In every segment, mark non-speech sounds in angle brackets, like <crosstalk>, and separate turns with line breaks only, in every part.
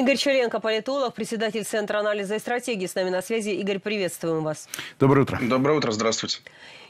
Игорь Черенко, политолог, председатель Центра анализа и стратегии с нами на связи. Игорь, приветствуем вас.
Доброе утро. Доброе утро, здравствуйте.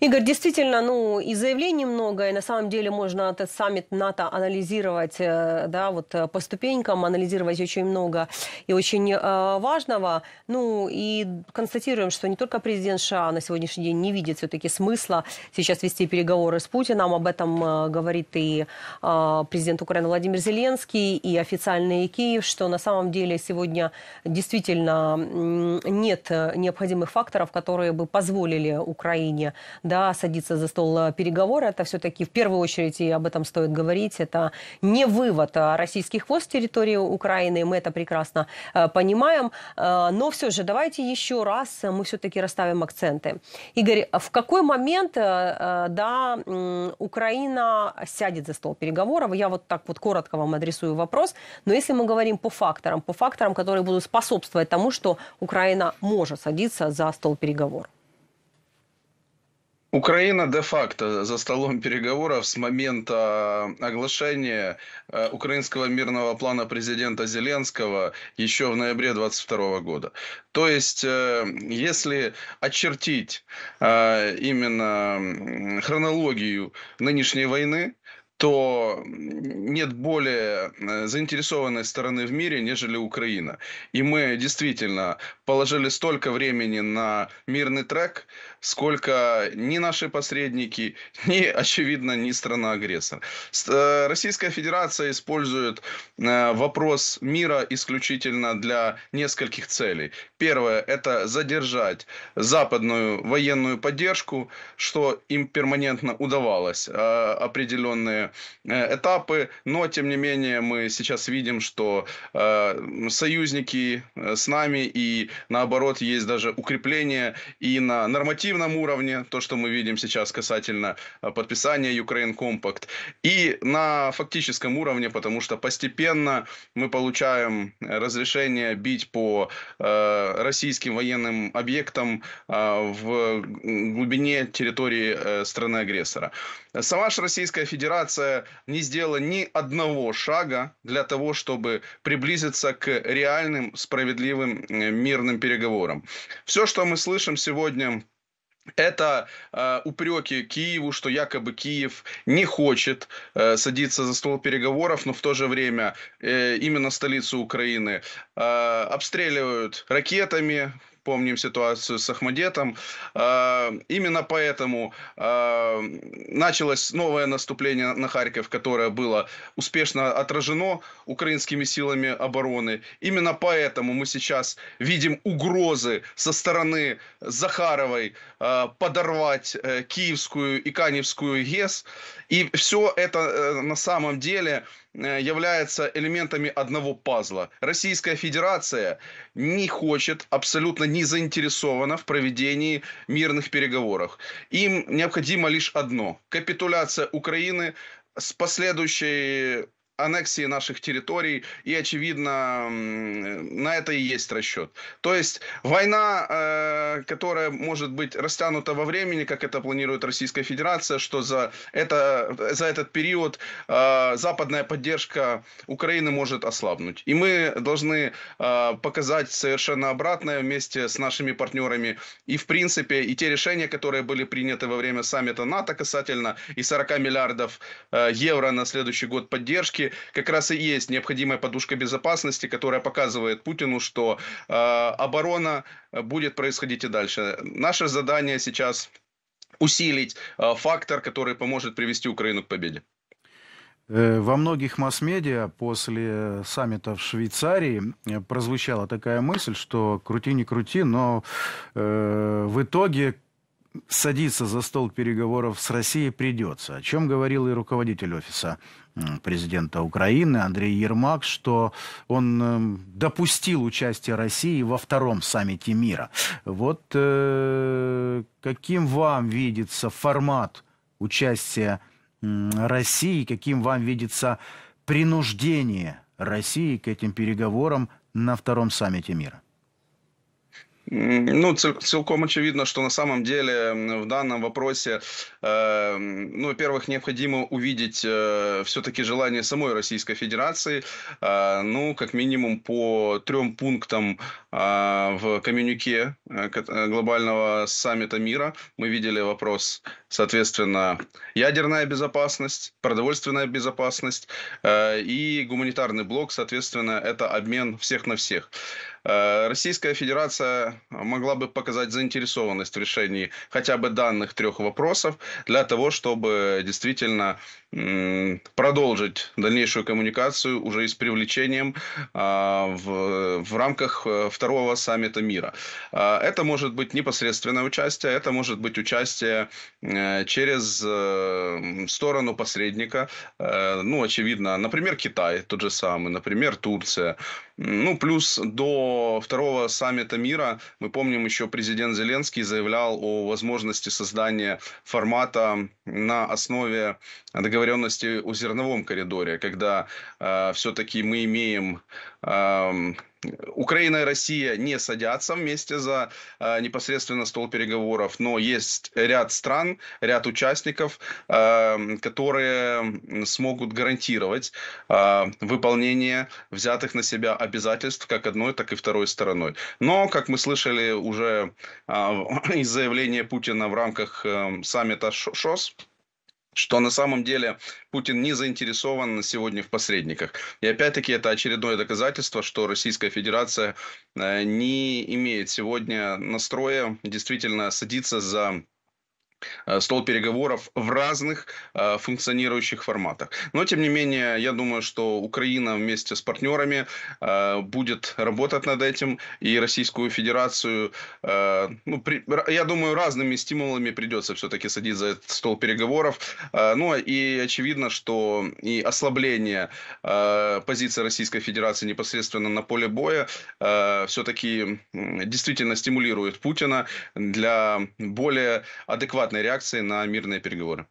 Игорь, действительно, ну и заявлений много, и на самом деле можно этот саммит НАТО анализировать, э, да, вот э, по ступенькам, анализировать очень много и очень э, важного. Ну и констатируем, что не только президент США на сегодняшний день не видит все-таки смысла сейчас вести переговоры с Путиным, об этом э, говорит и э, президент Украины Владимир Зеленский, и официальный Киев, что на самом деле сегодня действительно нет э, необходимых факторов, которые бы позволили Украине да, садиться за стол э, переговора, это все-таки в первую очередь, и об этом стоит говорить, это не вывод а, российских войск с территории Украины, мы это прекрасно э, понимаем, э, но все же давайте еще раз мы все-таки расставим акценты. Игорь, в какой момент, да, Украина сядет за стол переговоров? Я вот так вот коротко вам адресую вопрос, но если мы говорим по факторам, по факторам, которые будут способствовать тому, что Украина может садиться за стол переговоров.
Украина де-факто за столом переговоров с момента э, оглашения э, украинского мирного плана президента Зеленского еще в ноябре 2022 года. То есть, э, если очертить именно хронологию нынешней войны, то нет более заинтересованной стороны в мире, нежели Украина. И мы действительно положили столько времени на мирный трек, сколько ни наши посредники, <laughs> ни, очевидно, ни страна-агрессор. Э, Российская Федерация использует э, вопрос мира исключительно для нескольких целей. Первое – это задержать западную военную поддержку, что им перманентно удавалось э, определенные этапы, но, тем не менее, мы сейчас видим, что союзники с нами и, наоборот, есть даже укрепление и на нормативном оперативном уровне, то, что мы видим сейчас касательно э, подписания Ukraine Compact, и на фактическом уровне, потому что постепенно мы получаем э, разрешение бить по э, российским военным объектам э, в глубине территории э, страны-агрессора. Сама же Российская Федерация не сделала ни одного шага для того, чтобы приблизиться к реальным справедливым э, мирным переговорам. Все, что мы слышим сегодня это э, упреки Киеву, что якобы Киев не хочет э, садиться за стол переговоров, но в то же время э, именно столицу Украины э, обстреливают ракетами, помним ситуацию с Ахмадетом. А, именно поэтому а, началось новое наступление на Харьков, которое было успешно отражено украинскими силами обороны. Именно поэтому мы сейчас видим угрозы со стороны Захаровой а, подорвать э, Киевскую и Каневскую ГЕС. И все это э, на самом деле Э, является элементами одного пазла. Российская Федерация не хочет, абсолютно не заинтересована в проведении мирных переговоров. Им необходимо лишь одно – капитуляция Украины с последующей аннексии наших территорий, и, очевидно, на это и есть расчет. То есть война, э, которая может быть растянута во времени, как это планирует Российская Федерация, что за, это, за этот период э, западная поддержка Украины может ослабнуть. И мы должны э, показать совершенно обратное вместе с нашими партнерами. И, в принципе, и те решения, которые были приняты во время саммита НАТО касательно и 40 миллиардов евро на следующий год поддержки, как раз и есть необходимая подушка безопасности, которая показывает Путину, что а, э, оборона будет происходить и дальше. Наше задание сейчас усилить э, фактор, который поможет привести Украину к победе.
Э, во многих масс-медиа после саммита в Швейцарии э, прозвучала такая мысль, что крути не крути, но э, в итоге садиться за стол переговоров с Россией придется. О чем говорил и руководитель офиса президента Украины Андрей Ермак, что он эм, допустил участие России во втором саммите мира. Вот э, каким вам видится формат участия России, каким вам видится принуждение России к этим переговорам на втором саммите мира? Ну,
целиком очевидно, что на самом деле в данном вопросе, э, ну, во-первых, необходимо увидеть э, все-таки желание самой Российской Федерации, э, ну, как минимум по трем пунктам э, в коммюнике э, э, глобального саммита мира. Мы видели вопрос, соответственно, ядерная безопасность, продовольственная безопасность э, и гуманитарный блок, соответственно, это обмен всех на всех. Э, Российская Федерация могла бы показать заинтересованность в решении хотя бы данных трех вопросов для того, чтобы действительно продолжить дальнейшую коммуникацию уже и с привлечением а, в, в рамках э, второго саммита мира. А, это может быть непосредственное участие, это может быть участие э, через сторону посредника, ну, очевидно, например, Китай тот же самый, например, Турция, ну, плюс до второго саммита мира, мы помним, еще президент Зеленский заявлял о возможности создания формата на основе договоренности о зерновом коридоре, когда э, все-таки мы имеем э, Украина и Россия не садятся вместе за э, непосредственно стол переговоров, но есть ряд стран, ряд участников, э, которые смогут гарантировать э, выполнение взятых на себя обязательств как одной, так и второй стороной. Но, как мы слышали уже э, <laughs> из заявления Путина в рамках э, саммита ШОС, что на самом деле Путин не заинтересован сегодня в посредниках. И опять-таки это очередное доказательство, что Российская Федерация э, не имеет сегодня настроя действительно садиться за Э, стол переговоров в разных э, функционирующих форматах. Но, тем не менее, я думаю, что Украина вместе с партнерами э, будет работать над этим, и Российскую Федерацию, э, ну, при, я думаю, разными стимулами придется все-таки садить за этот стол переговоров. Э, ну, и очевидно, что и ослабление э, позиции Российской Федерации непосредственно на поле боя э, все-таки действительно стимулирует Путина для более адекватной адекватной реакции на мирные переговоры.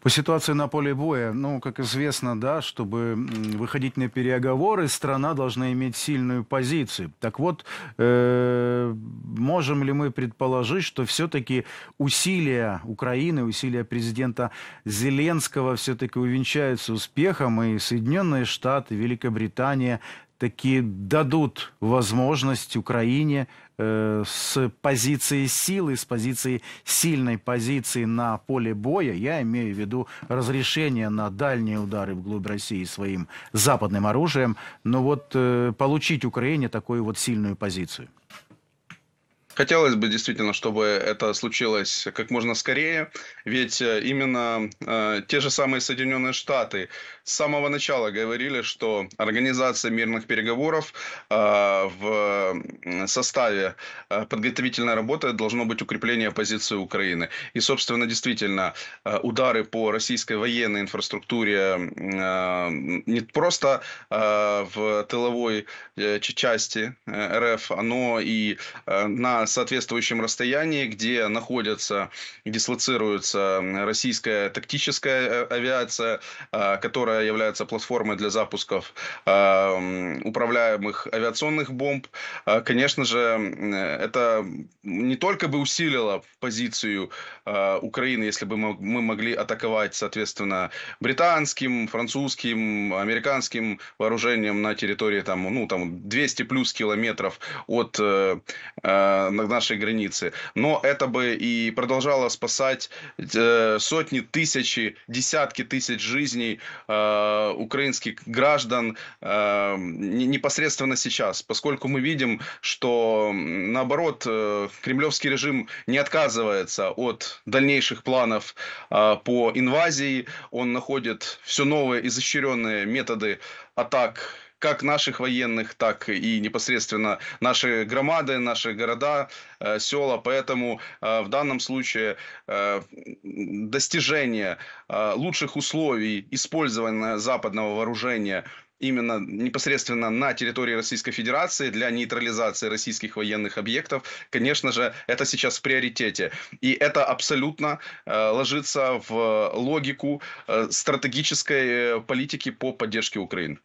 По ситуации на поле боя, ну, как известно, да, чтобы выходить на переговоры, страна должна иметь сильную позицию. Так вот, э, можем ли мы предположить, что все-таки усилия Украины, усилия президента Зеленского все-таки увенчаются успехом, и Соединенные Штаты, Великобритания, таки дадут возможность Украине э, с позиции силы, с позиции сильной позиции на поле боя, я имею в виду разрешение на дальние удары вглубь России своим западным оружием, но вот э, получить Украине такую вот сильную позицию.
Хотелось бы действительно, чтобы это случилось как можно скорее, ведь э, именно э, те же самые Соединенные Штаты с самого начала говорили, что организация мирных переговоров э, в составе э, подготовительной работы должно быть укрепление позиции Украины. И, собственно, действительно, э, удары по российской военной инфраструктуре э, не просто э, в тыловой э, части э, РФ, но и э, на соответствующем расстоянии, где находится дислоцируется российская тактическая э, авиация, а, которая является платформой для запусков а, управляемых авиационных бомб. А, конечно же, это не только бы усилило позицию Украины, если бы мы могли атаковать, соответственно, британским, французским, американским вооружением на территории там, ну, там 200 плюс километров от э, на нашей границе. Но это бы и продолжало спасать э, сотни, тысячи, десятки тысяч жизней э, украинских граждан э, непосредственно сейчас, поскольку мы видим, что наоборот кремлевский режим не отказывается от дальнейших планов по инвазии, он находит все новые изощренные методы атак как наших военных, так и непосредственно наши громады, наши города, э, села. Поэтому э, в данном случае э, достижение лучших условий использования западного вооружения именно непосредственно на территории Российской Федерации для нейтрализации российских военных объектов, конечно же, это сейчас в приоритете. И это абсолютно э, ложится в логику э, стратегической политики по поддержке Украины.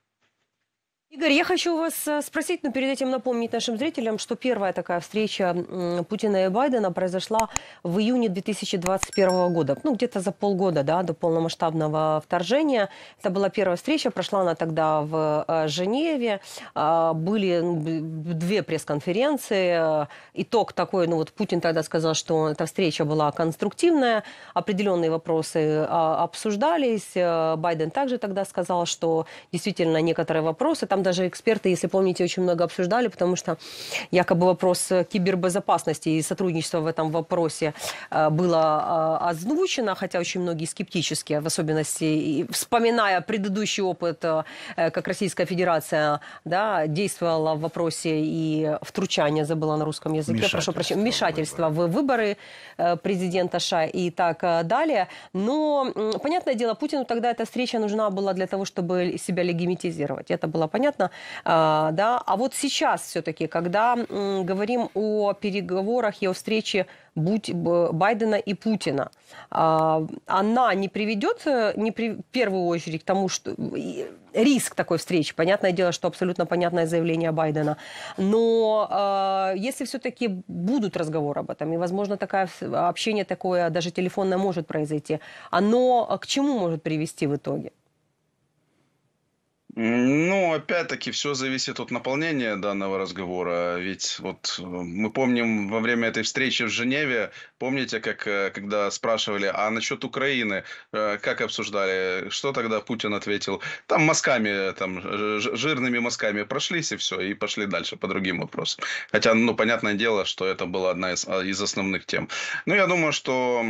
Игорь, я хочу вас э, спросить, но ну, перед этим напомнить нашим зрителям, что первая такая встреча Путина и Байдена произошла в июне 2021 года, ну где-то за полгода да, до полномасштабного вторжения. Это была первая встреча, прошла она тогда в э, Женеве, а, были ну, две пресс-конференции. Э, итог такой, ну вот Путин тогда сказал, что эта встреча была конструктивная, определенные вопросы обсуждались. Байден также тогда сказал, что действительно некоторые вопросы там там даже эксперты, если помните, очень много обсуждали, потому что якобы вопрос э, кибербезопасности и сотрудничества в этом вопросе э, было э, озвучено, хотя очень многие скептически, в особенности вспоминая предыдущий опыт, как Российская Федерация да, действовала в вопросе и втручания, забыла на русском языке, вмешательство, прошу прощения, вмешательства в выборы президента США и так далее. Но, понятное дело, Путину тогда эта встреча нужна была для того, чтобы себя легитимизировать. Это было понятно понятно. А, да? а вот сейчас все-таки, когда говорим о переговорах и о встрече Байдена и Путина, а, она не приведет э, не при, в первую очередь к тому, что риск такой встречи, понятное дело, что абсолютно понятное заявление Байдена, но а, если все-таки будут разговоры об этом, и, возможно, такое общение такое, даже телефонное может произойти, оно а, к чему может привести в итоге?
Ну, опять-таки, все зависит от наполнения данного разговора. Ведь вот э, мы помним во время этой встречи в Женеве, помните, как э, когда спрашивали, а насчет Украины, э, как обсуждали, что тогда Путин ответил? Там мазками, там жирными мазками прошлись и все, и пошли дальше по другим вопросам. Хотя, ну, понятное дело, что это была одна из, а, из основных тем. Но ну, я думаю, что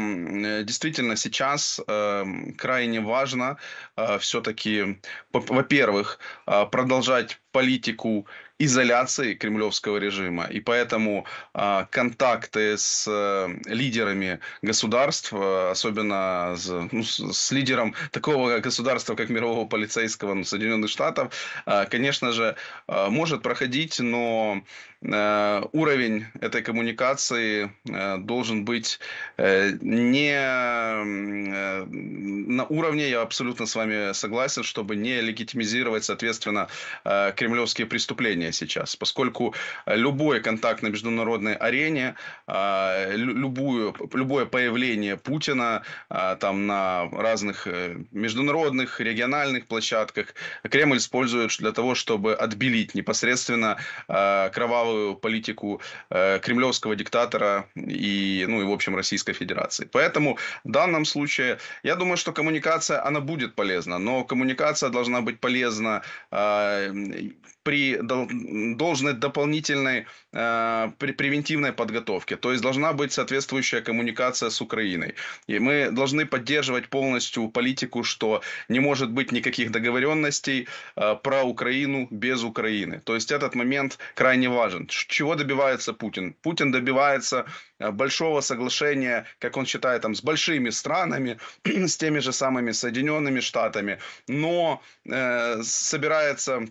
действительно сейчас э, крайне важно э, все-таки, во-первых, во-первых, а, продолжать политику изоляции кремлевского режима. И поэтому э, контакты с э, лидерами государств, э, особенно с, ну, с лидером такого государства, как мирового полицейского ну, Соединенных Штатов, э, конечно же, э, может проходить, но э, уровень этой коммуникации э, должен быть э, не э, на уровне, я абсолютно с вами согласен, чтобы не легитимизировать, соответственно, э, кремлевские преступления значение сейчас, поскольку э, любой контакт на международной арене, а, любую, любое появление Путина а, там на разных э, международных, региональных площадках Кремль использует для того, чтобы отбелить непосредственно а, кровавую политику э, кремлевского диктатора и, ну и в общем, Российской Федерации. Поэтому в данном случае я думаю, что коммуникация, она будет полезна, но коммуникация должна быть полезна при должной дополнительной э, при превентивной подготовке. То есть должна быть соответствующая коммуникация с Украиной. И мы должны поддерживать полностью политику, что не может быть никаких договоренностей э, про Украину без Украины. То есть этот момент крайне важен. Чего добивается Путин? Путин добивается э, большого соглашения, как он считает, там, с большими странами, <clears throat> с теми же самыми Соединенными Штатами, но э, собирается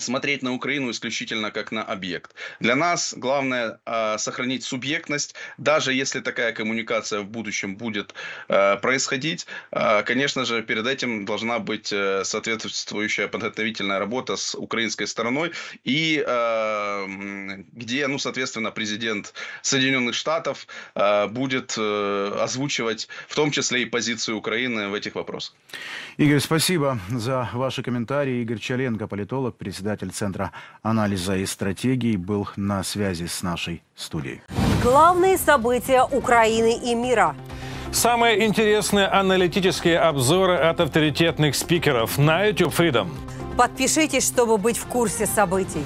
смотреть на Украину исключительно как на объект. Для нас главное э, сохранить субъектность, даже если такая коммуникация в будущем будет э, происходить. Э, конечно же, перед этим должна быть э, соответствующая подготовительная работа с украинской стороной, и э, где, ну, соответственно, президент Соединенных Штатов э, будет э, озвучивать в том числе и позицию Украины в этих вопросах.
Игорь, спасибо за ваши комментарии. Игорь Чаленко, политолог, президент председатель Центра анализа и стратегии был на связи с нашей студией.
Главные события Украины и мира.
Самые интересные аналитические обзоры от авторитетных
спикеров на YouTube Freedom. Подпишитесь, чтобы быть в курсе событий.